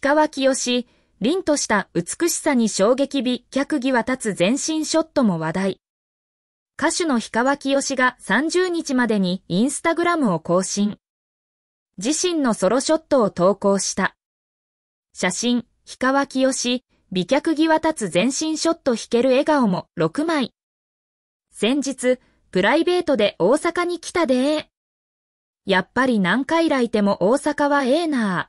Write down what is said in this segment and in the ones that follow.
氷川きよし、凛とした美しさに衝撃美脚際立つ全身ショットも話題。歌手の氷川きよしが30日までにインスタグラムを更新。自身のソロショットを投稿した。写真、氷川きよし、美脚際立つ全身ショット弾ける笑顔も6枚。先日、プライベートで大阪に来たでやっぱり何回来ても大阪はええな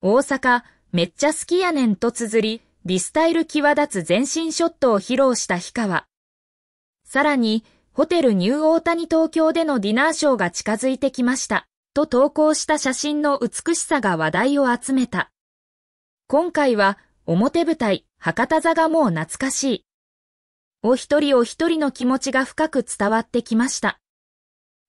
大阪、めっちゃ好きやねんと綴り、リスタイル際立つ全身ショットを披露した氷川。さらに、ホテルニューオータニ東京でのディナーショーが近づいてきました、と投稿した写真の美しさが話題を集めた。今回は、表舞台、博多座がもう懐かしい。お一人お一人の気持ちが深く伝わってきました。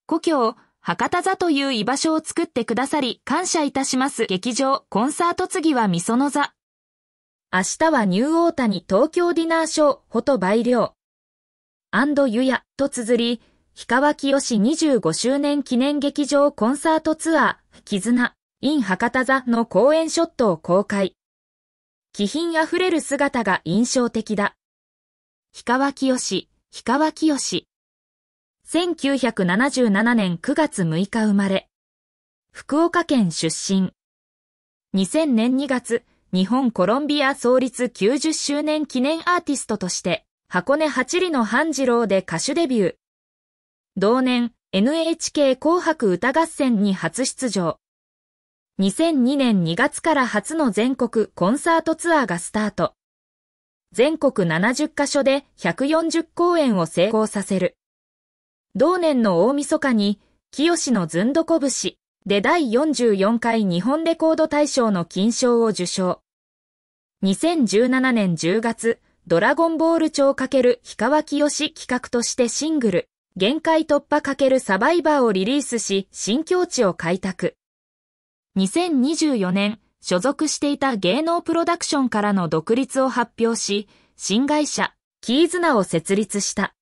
故郷、博多座という居場所を作ってくださり感謝いたします劇場コンサート次はみその座。明日はニューオータニ東京ディナーショー、ほと倍量。アンドユヤと綴り、氷川きよし25周年記念劇場コンサートツアー、絆、in 博多座の公演ショットを公開。気品あふれる姿が印象的だ。氷川きよし、氷川きよし。1977年9月6日生まれ。福岡県出身。2000年2月、日本コロンビア創立90周年記念アーティストとして、箱根八里の半次郎で歌手デビュー。同年、NHK 紅白歌合戦に初出場。2002年2月から初の全国コンサートツアーがスタート。全国70カ所で140公演を成功させる。同年の大晦日に、清のずんどこ節で第44回日本レコード大賞の金賞を受賞。2017年10月、ドラゴンボール超×氷川清よ企画としてシングル、限界突破×サバイバーをリリースし、新境地を開拓。2024年、所属していた芸能プロダクションからの独立を発表し、新会社、キーズナを設立した。